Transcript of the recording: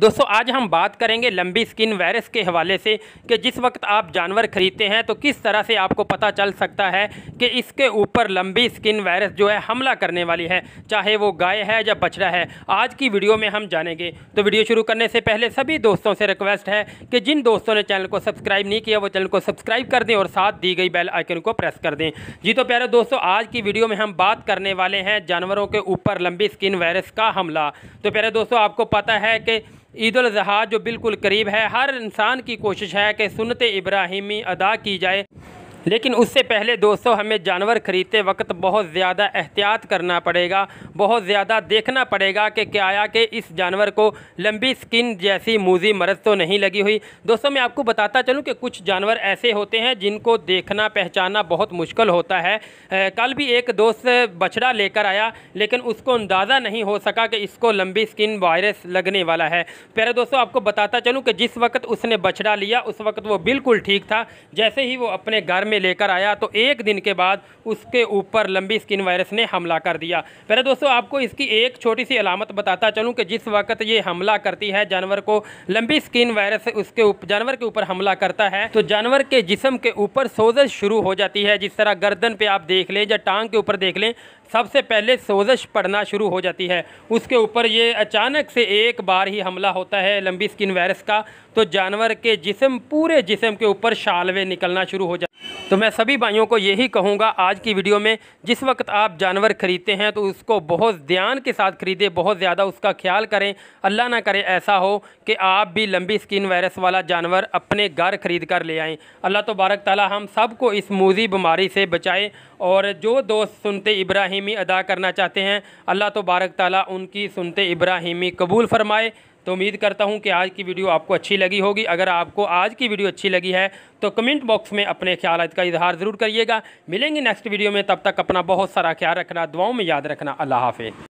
दोस्तों आज हम बात करेंगे लंबी स्किन वायरस के हवाले से कि जिस वक्त आप जानवर खरीदते हैं तो किस तरह से आपको पता चल सकता है कि इसके ऊपर लंबी स्किन वायरस जो है हमला करने वाली है चाहे वो गाय है या बछड़ा है आज की वीडियो में हम जानेंगे तो वीडियो शुरू करने से पहले सभी दोस्तों से रिक्वेस्ट है कि जिन दोस्तों ने चैनल को सब्सक्राइब नहीं किया वो चैनल को सब्सक्राइब कर दें और साथ दी गई बेल आइकन को प्रेस कर दें जी तो प्यारे दोस्तों आज की वीडियो में हम बात करने वाले हैं जानवरों के ऊपर लंबी स्किन वायरस का हमला तो प्यारे दोस्तों आपको पता है कि ईद जो बिल्कुल करीब है हर इंसान की कोशिश है कि सुनत इब्राहिमी अदा की जाए लेकिन उससे पहले दोस्तों हमें जानवर ख़रीदते वक्त बहुत ज़्यादा एहतियात करना पड़ेगा बहुत ज़्यादा देखना पड़ेगा कि क्या आया कि इस जानवर को लंबी स्किन जैसी मूजी मरज तो नहीं लगी हुई दोस्तों मैं आपको बताता चलूँ कि कुछ जानवर ऐसे होते हैं जिनको देखना पहचाना बहुत मुश्किल होता है कल भी एक दोस्त बछड़ा लेकर आया लेकिन उसको अंदाज़ा नहीं हो सका कि इसको लंबी स्किन वायरस लगने वाला है पहले दोस्तों आपको बताता चलूँ कि जिस वक्त उसने बछड़ा लिया उस वक्त वो बिल्कुल ठीक था जैसे ही वो अपने घर में लेकर आया तो एक दिन के बाद उसके ऊपर लंबी स्किन वायरस ने हमला कर दिया पहले दोस्तों आपको इसकी एक छोटी सी अलामत बताता चलूँ कि जिस वक्त ये हमला करती है जानवर को लंबी स्किन वायरस उसके उप, जानवर के ऊपर हमला करता है तो जानवर के जिसम के ऊपर सोजश शुरू हो जाती है जिस तरह गर्दन पर आप देख लें या टांग के ऊपर देख लें सबसे पहले सोजश पड़ना शुरू हो जाती है उसके ऊपर ये अचानक से एक बार ही हमला होता है लंबी स्किन वायरस का तो जानवर के जिसम पूरे जिसम के ऊपर शालवे निकलना शुरू हो जाते तो मैं सभी भाइयों को यही कहूँगा आज की वीडियो में जिस वक्त आप जानवर ख़रीदते हैं तो उसको बहुत ध्यान के साथ ख़रीदें बहुत ज़्यादा उसका ख्याल करें अल्लाह ना करे ऐसा हो कि आप भी लंबी स्किन वायरस वाला जानवर अपने घर ख़रीद कर ले आएँ अल्लाह तबारक ताली हम सबको इस मूजी बीमारी से बचाए और जो दोस्त सुनते इब्राहिमी अदा करना चाहते हैं अल्लाह तबारक ताली उनकी सुनते इब्राहिमी कबूल फ़रमाए तो उम्मीद करता हूँ कि आज की वीडियो आपको अच्छी लगी होगी अगर आपको आज की वीडियो अच्छी लगी है तो कमेंट बॉक्स में अपने ख्याल का इजहार ज़रूर करिएगा मिलेंगे नेक्स्ट वीडियो में तब तक अपना बहुत सारा ख्याल रखना दुआओं में याद रखना अल्लाह हाफि